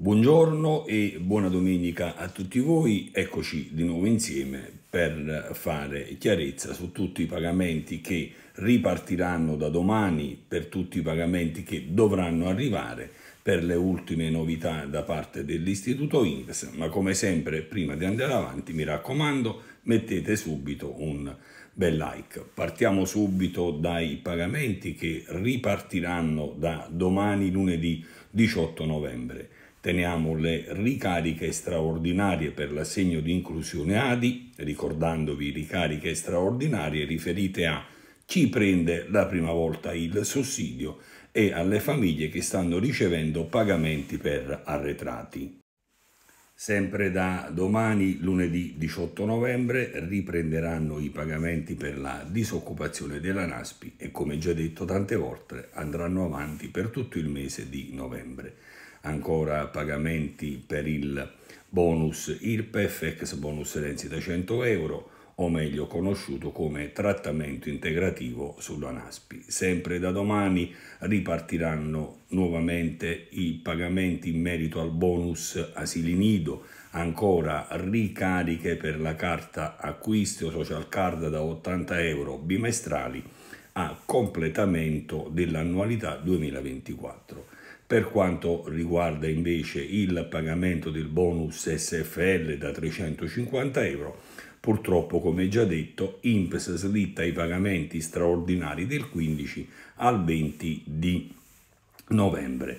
Buongiorno e buona domenica a tutti voi, eccoci di nuovo insieme per fare chiarezza su tutti i pagamenti che ripartiranno da domani, per tutti i pagamenti che dovranno arrivare, per le ultime novità da parte dell'Istituto INPS, ma come sempre prima di andare avanti mi raccomando mettete subito un bel like. Partiamo subito dai pagamenti che ripartiranno da domani lunedì 18 novembre. Teniamo le ricariche straordinarie per l'assegno di inclusione ADI, ricordandovi ricariche straordinarie riferite a chi prende la prima volta il sussidio e alle famiglie che stanno ricevendo pagamenti per arretrati. Sempre da domani, lunedì 18 novembre, riprenderanno i pagamenti per la disoccupazione della NASPI e come già detto tante volte andranno avanti per tutto il mese di novembre. Ancora pagamenti per il bonus IRPEF, ex bonus Renzi da 100 euro, o meglio conosciuto come trattamento integrativo sulla NASPI. Sempre da domani ripartiranno nuovamente i pagamenti in merito al bonus asili nido, ancora ricariche per la carta acquisti o social card da 80 euro bimestrali a completamento dell'annualità 2024. Per quanto riguarda invece il pagamento del bonus SFL da 350 euro, Purtroppo, come già detto, INPS slitta i pagamenti straordinari del 15 al 20 di novembre.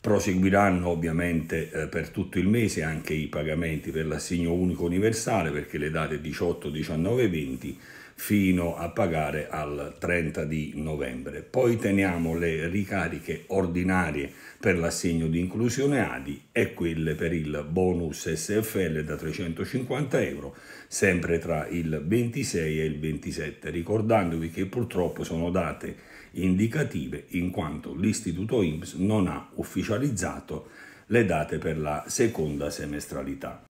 Proseguiranno ovviamente eh, per tutto il mese anche i pagamenti per l'assegno unico universale perché le date 18, 19 e 20 fino a pagare al 30 di novembre. Poi teniamo le ricariche ordinarie per l'assegno di inclusione ADI e quelle per il bonus SFL da 350 euro, sempre tra il 26 e il 27, ricordandovi che purtroppo sono date indicative in quanto l'istituto IMSS non ha ufficializzato le date per la seconda semestralità.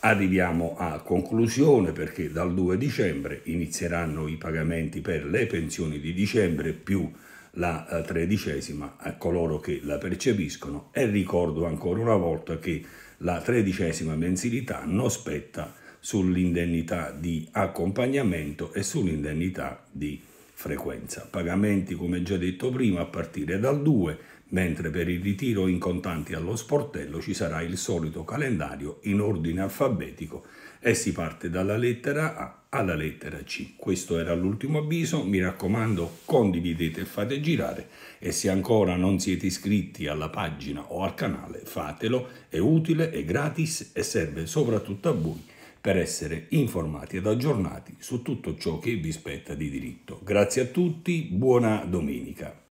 Arriviamo a conclusione perché dal 2 dicembre inizieranno i pagamenti per le pensioni di dicembre più la eh, tredicesima a coloro che la percepiscono e ricordo ancora una volta che la tredicesima mensilità non spetta sull'indennità di accompagnamento e sull'indennità di frequenza. Pagamenti, come già detto prima, a partire dal 2 mentre per il ritiro in contanti allo sportello ci sarà il solito calendario in ordine alfabetico e si parte dalla lettera A alla lettera C. Questo era l'ultimo avviso, mi raccomando condividete e fate girare e se ancora non siete iscritti alla pagina o al canale fatelo, è utile, è gratis e serve soprattutto a voi per essere informati ed aggiornati su tutto ciò che vi spetta di diritto. Grazie a tutti, buona domenica.